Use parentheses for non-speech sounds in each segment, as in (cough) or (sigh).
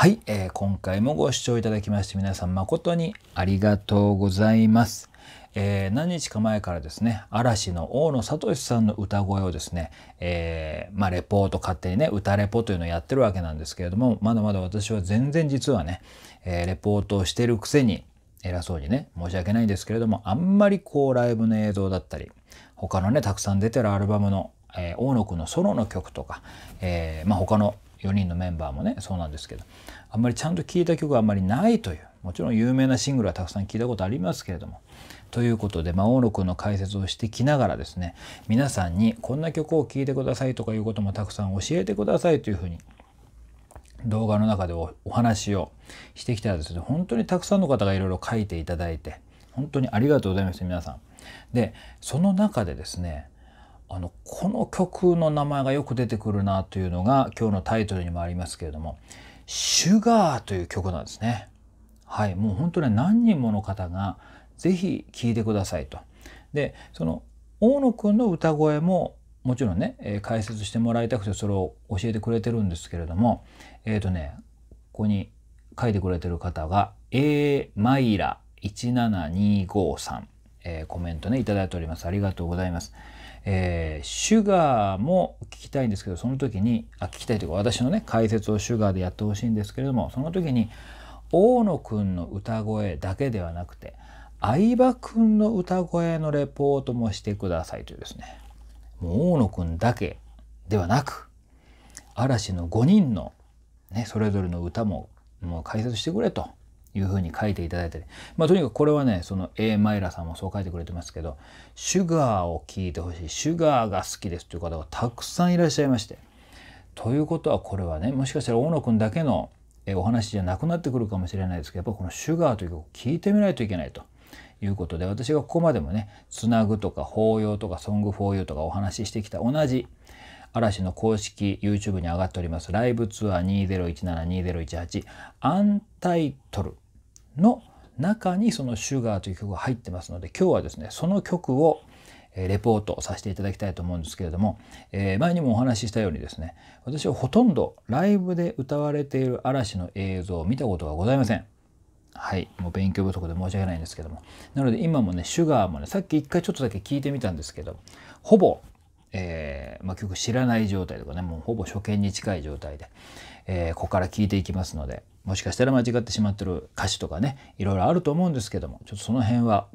はい、えー、今回もご視聴いただきまして皆さん誠にありがとうございます。えー、何日か前からですね嵐の大野智さんの歌声をですね、えー、まあ、レポート勝手にね歌レポというのをやってるわけなんですけれどもまだまだ私は全然実はね、えレポートをしてるくせに偉そうにね申し訳ないんですけれどもあんまりこうライブの映像だったり他のねたくさん出てるアルバムのえー、大野くんのソロの曲とか、えーまあ、他の4人のメンバーもねそうなんですけどあんまりちゃんと聴いた曲はあんまりないというもちろん有名なシングルはたくさん聴いたことありますけれどもということで魔王録の解説をしてきながらですね皆さんにこんな曲を聴いてくださいとかいうこともたくさん教えてくださいというふうに動画の中でお話をしてきたらですね本当にたくさんの方がいろいろ書いていただいて本当にありがとうございました皆さん。でその中でですねあのこの曲の名前がよく出てくるなというのが今日のタイトルにもありますけれども「シュガー」という曲なんですね。はい、もう本当に何人もの方が是非聴いてくださいと。でその大野くんの歌声ももちろんね、えー、解説してもらいたくてそれを教えてくれてるんですけれどもえっ、ー、とねここに書いてくれてる方が A マイラ17253、えー、コメントね頂いておりますありがとうございます。えー、シュガーも聞きたいんですけどその時にあ聞きたいというか私のね解説をシュガーでやってほしいんですけれどもその時に大野くんの歌声だけではなくて相葉くんの歌声のレポートもしてくださいというですねもう大野くんだけではなく嵐の5人の、ね、それぞれの歌ももう解説してくれというふうに書いていただいたり、まあ、とにかくこれはね、その A マイラさんもそう書いてくれてますけど、シュガーを聞いてほしい、シュガーが好きですという方がたくさんいらっしゃいまして。ということはこれはね、もしかしたら大野くんだけのお話じゃなくなってくるかもしれないですけど、やっぱこのシュガーという曲を聴いてみないといけないと。いうことで私がここまでもね「つなぐ」とか「法要」とか「ソングフォーユー」とかお話ししてきた同じ嵐の公式 YouTube に上がっておりますライブツアー20172018アンタイトルの中にその「シュガーという曲が入ってますので今日はですねその曲をレポートさせていただきたいと思うんですけれども、えー、前にもお話ししたようにですね私はほとんどライブで歌われている嵐の映像を見たことがございません。はい、もう勉強不足で申し訳ないんですけどもなので今もね「シュガーもねさっき一回ちょっとだけ聞いてみたんですけどほぼ、えー、まあ、曲知らない状態とかねもうほぼ初見に近い状態で、えー、ここから聞いていきますのでもしかしたら間違ってしまってる歌詞とかねいろいろあると思うんですけどもちょっとその辺は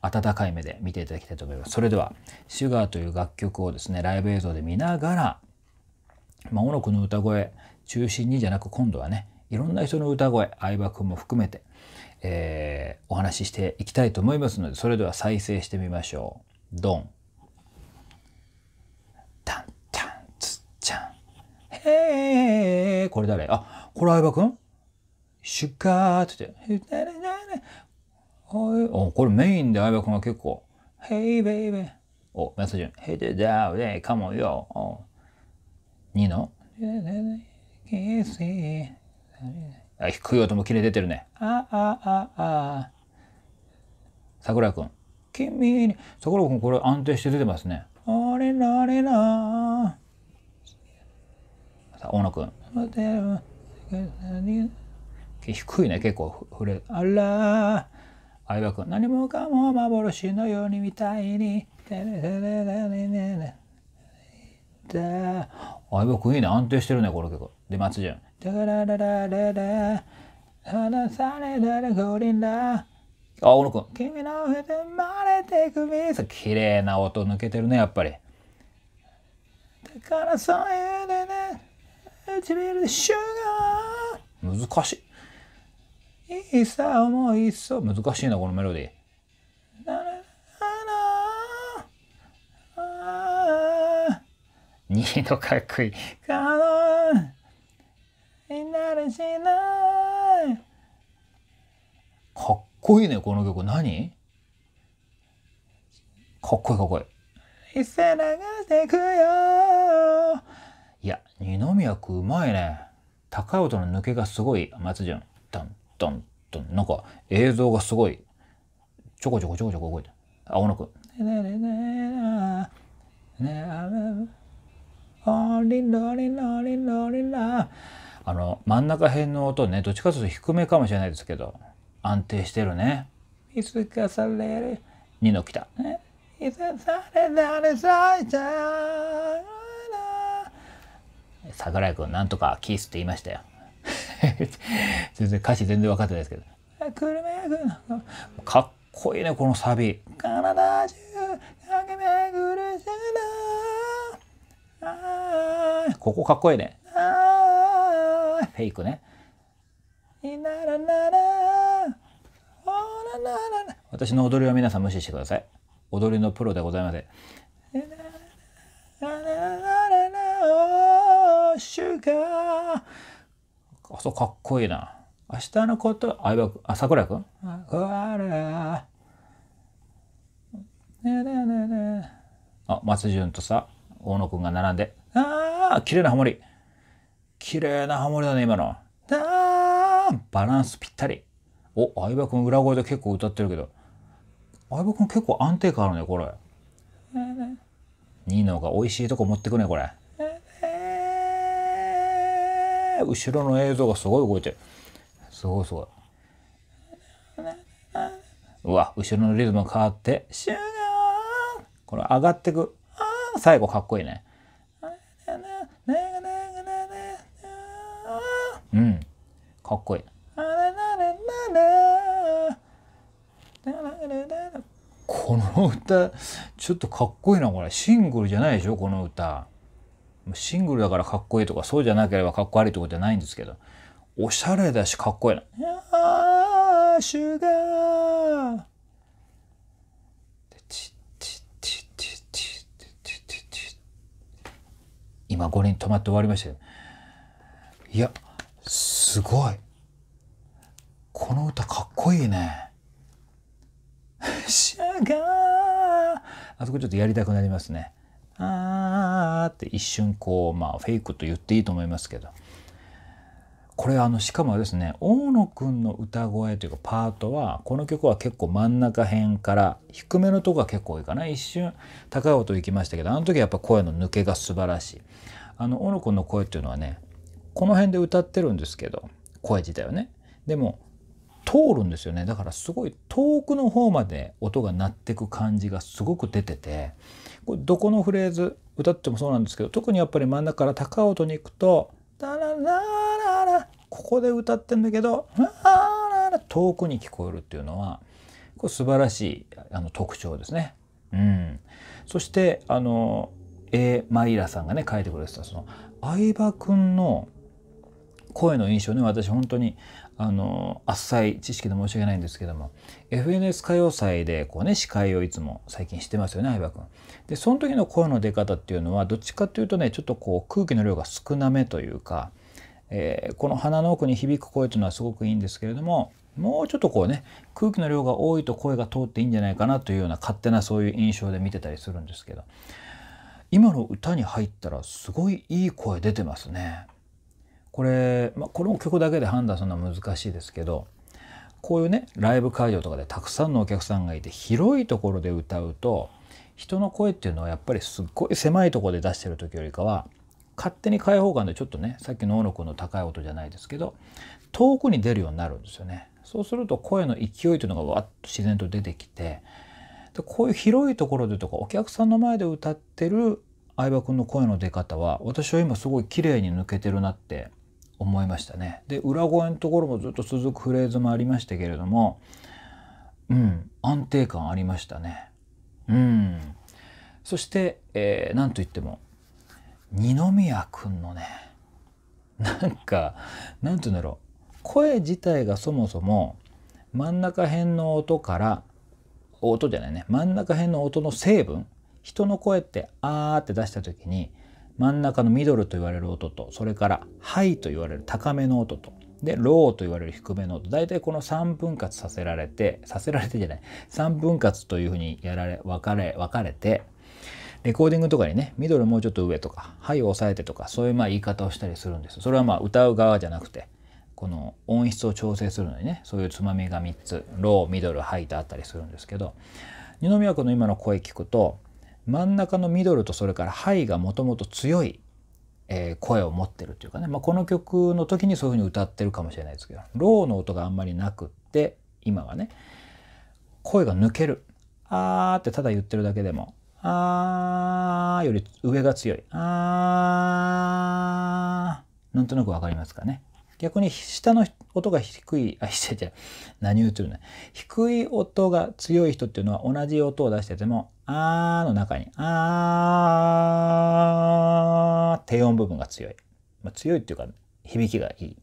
温かい目で見ていただきたいと思います。それでは「シュガーという楽曲をですねライブ映像で見ながら、まあ、小野くの歌声中心にじゃなく今度はねいろんな人の歌声相葉君も含めて、えー、お話ししていきたいと思いますのでそれでは再生してみましょう。ドンタンタンツッチャンへえこれ誰あこれ相葉君シューって言って、これメインで相葉君が結構、Hey baby! お、メッセージ、Hey the dog, hey, come on, yo! 2の、あ、低い音も綺麗出てるね。あ、あ、あ、あ。桜くら君に、桜井これ安定して出てますね。あれあれなさあ、大野君。低いね、結構触れあら相葉君、何もかも幻のようにみたいに。だ相葉君いいね、安定してるね、この曲。で、松潤。だからららだら、離されたら降臨だ。あ、小野くん。君の筆まれてくみさ。綺麗な音抜けてるね、やっぱり。だからそういうね、唇でシュガー。難しい。いいさ、ういそう。難しいな、このメロディー。なな二度かっこいい。可能になるしない。かっこいいね、この曲。何かっこいいかっこいい。一斉流してくよいや、二宮君うまいね。高い音の抜けがすごい、松潤。ダンダなんか映像がすごいちょこちょこちょこちょこ動いて青野くんあの真ん中辺の音ねどっちかというと低めかもしれないですけど安定してるね。いつかされる2の来た。いつかされるさいちゃ桜井君んなんとかキースって言いましたよ。全然歌詞全然分かってないですけど。車屋かっこいいね、このサビ。ダ中駆け巡る世代。ここかっこいいね。フェイクね。私の踊りは皆さん無視してください。踊りのプロでございません。主観あ、そうかっこいいな。明日のこと、相葉君、あ、桜君あらねねねねあ、松潤とさ、大野君が並んで。ああ、綺麗なハモリ。綺麗なハモリだね、今の。だバランスぴったり。お、相葉君裏声で結構歌ってるけど。相葉君結構安定感あるね、これ。ニーノが美味しいとこ持ってくね、これ。後ろの映像がすごい動いてる。すごいすごい。うわ、後ろのリズム変わって、シューこの上がってく。最後かっこいいね。うん。かっこいい。この歌、ちょっとかっこいいな、これ。シングルじゃないでしょ、この歌。シングルだからかっこいいとかそうじゃなければかっこ悪いってことじゃないんですけどおしゃれだしかっこいいな。あーシュガー今5人止まって終わりましたよ。いやすごいこの歌かっこいいね。シュガーあそこちょっとやりたくなりますね。あーって一瞬こう、まあフェイクと言っていいと思いますけど。これあの、しかもですね、大野くんの歌声というかパートは、この曲は結構真ん中辺から低めのとこが結構多いかな。一瞬高い音行きましたけど、あの時やっぱ声の抜けが素晴らしい。あの、大野くんの声っていうのはね、この辺で歌ってるんですけど、声自体はね。でも、通るんですよねだからすごい遠くの方まで音が鳴ってく感じがすごく出ててこれどこのフレーズ歌ってもそうなんですけど特にやっぱり真ん中から高音に行くと「ララララここで歌ってんだけど「ラララ遠くに聞こえるっていうのはこれ素晴らしいあの特徴ですね。うん、そしてあの A マイラさんがね書いてくれてたその相葉君の声の印象ね私本当にあの浅い知識で申し訳ないんですけども FNS 歌謡祭でこうね司会をいつも最近してますよね相葉君。でその時の声の出方っていうのはどっちかっていうとねちょっとこう空気の量が少なめというか、えー、この鼻の奥に響く声というのはすごくいいんですけれどももうちょっとこうね空気の量が多いと声が通っていいんじゃないかなというような勝手なそういう印象で見てたりするんですけど今の歌に入ったらすごいいい声出てますね。これ、まあ、この曲だけで判断するのは難しいですけどこういうねライブ会場とかでたくさんのお客さんがいて広いところで歌うと人の声っていうのはやっぱりすっごい狭いところで出してる時よりかは勝手に開放感でちょっとねさっきの大野くんの高い音じゃないですけど遠くに出るようになるんですよね。そうすると声の勢いというのがわっと自然と出てきてでこういう広いところでとかお客さんの前で歌ってる相葉君の声の出方は私は今すごい綺麗に抜けてるなって思いましたね。で裏声のところもずっと続くフレーズもありましたけれどもうん安定感ありましたね。うんそして、えー、なんといっても二宮君のねなんかなんて言うんだろう声自体がそもそも真ん中辺の音から音じゃないね真ん中辺の音の成分人の声って「あ」って出した時に「真ん中のミドルと言われる音とそれからハイと言われる高めの音とでローと言われる低めの音大体この3分割させられてさせられてじゃない3分割というふうにやられ分かれ分かれてレコーディングとかにねミドルもうちょっと上とかハイを押さえてとかそういうまあ言い方をしたりするんですそれはまあ歌う側じゃなくてこの音質を調整するのにねそういうつまみが3つローミドルハイとあったりするんですけど二宮君の今の声聞くと真ん中のミドルとそれからハイがもともと強い、え声を持ってるというかね、まあ、この曲の時にそういうふうに歌ってるかもしれないですけどローの音があんまりなくって今はね声が抜ける「あー」ってただ言ってるだけでも「あー」より上が強い「あー」なんとなく分かりますかね。逆に下の音が低い、あ、してて、何言ってるね。低い音が強い人っていうのは同じ音を出してても、あーの中に、あー、低音部分が強い。まあ、強いっていうか、響きがいい。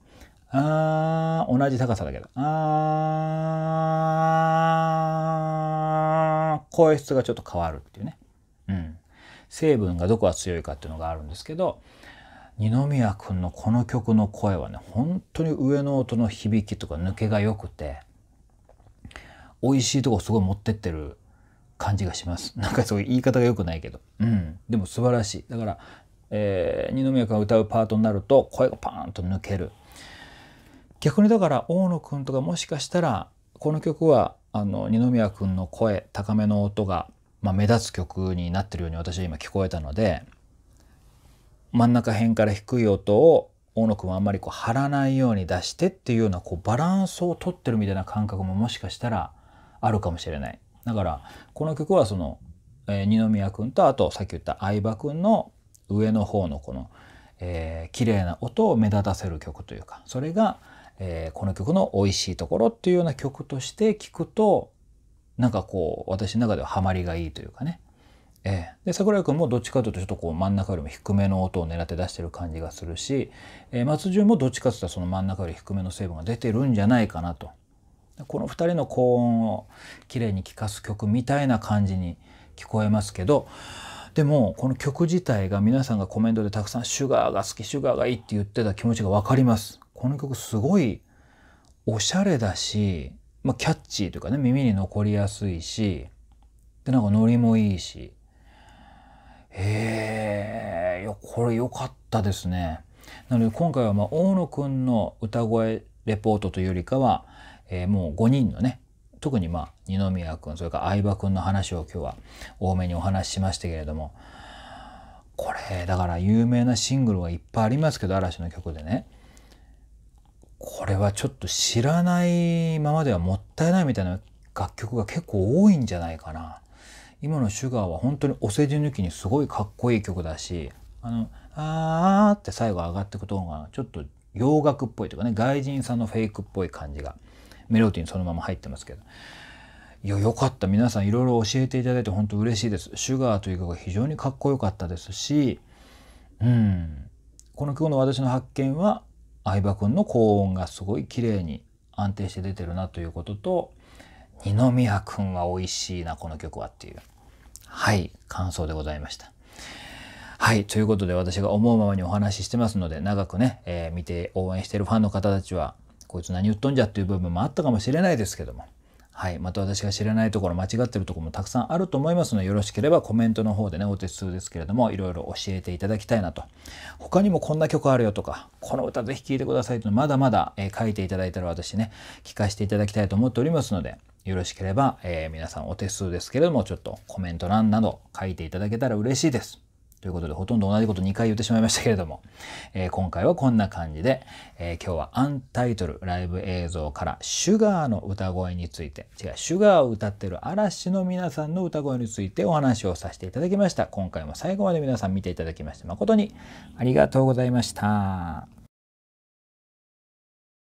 あー、同じ高さだけど、あー、声質がちょっと変わるっていうね。うん。成分がどこが強いかっていうのがあるんですけど、二宮君のこの曲の声はね本当に上の音の響きとか抜けが良くて美味しいとこすごい持ってってる感じがします (laughs) なんかそういう言い方が良くないけど、うん、でも素晴らしいだから、えー、二宮君が歌うパートになると声がパーンと抜ける逆にだから大野君とかもしかしたらこの曲はあの二宮君の声高めの音が、まあ、目立つ曲になってるように私は今聞こえたので真ん中辺から低い音を大野くんはあんまりこう張らないように出してっていうようなこうバランスをとってるみたいな感覚ももしかしたらあるかもしれない。だからこの曲はその、えー、二宮君とあとさっき言った相葉君の上の方のこの、えー、綺麗な音を目立たせる曲というかそれが、えー、この曲の美味しいところっていうような曲として聴くとなんかこう私の中ではハマりがいいというかねえで桜井君もどっちかというとちょっとこう真ん中よりも低めの音を狙って出してる感じがするし、えー、松潤もどっちかというとその真ん中より低めの成分が出てるんじゃないかなとこの2人の高音をきれいに聴かす曲みたいな感じに聞こえますけどでもこの曲自体が皆さんがコメントでたくさん「シュガーが好きシュガーがいい」って言ってた気持ちが分かります。この曲すごいおしゃれだし、まあ、キャッチーというかね耳に残りやすいしでなんかノリもいいしへえ、いや、これ良かったですね。なので今回はまあ大野くんの歌声レポートというよりかは、えー、もう5人のね、特にまあ二宮くん、それから相葉くんの話を今日は多めにお話ししましたけれども、これ、だから有名なシングルはいっぱいありますけど、嵐の曲でね。これはちょっと知らないままではもったいないみたいな楽曲が結構多いんじゃないかな。今の「シュガーは本当にお世辞抜きにすごいかっこいい曲だしあの「あって最後上がっていくとがちょっと洋楽っぽいというかね外人さんのフェイクっぽい感じがメロディーにそのまま入ってますけど。いや、よかった。皆さんいろいろ教えていただいて本当嬉しいです。シュガーという曲が非常にかっこよかったですし、うん。この曲の私の発見は、相葉君の高音がすごい綺麗に安定して出てるなということと、二宮君は美味しいな、この曲はっていう。はい、感想でございました。はい。ということで、私が思うままにお話ししてますので、長くね、えー、見て応援してるファンの方たちは、こいつ何言っとんじゃっていう部分もあったかもしれないですけども、はい。また私が知らないところ、間違ってるところもたくさんあると思いますので、よろしければコメントの方でね、お手数ですけれども、いろいろ教えていただきたいなと。他にもこんな曲あるよとか、この歌ぜひ聴いてくださいと、まだまだ、え書いていただいたら私ね、聞かせていただきたいと思っておりますので、よろしければ、えー、皆さんお手数ですけれども、ちょっとコメント欄など書いていただけたら嬉しいです。ということで、ほとんど同じこと2回言ってしまいましたけれども、(laughs) えー、今回はこんな感じで、えー、今日はアンタイトルライブ映像からシュガーの歌声について、違う、シュガーを歌ってる嵐の皆さんの歌声についてお話をさせていただきました。今回も最後まで皆さん見ていただきまして誠にありがとうございました。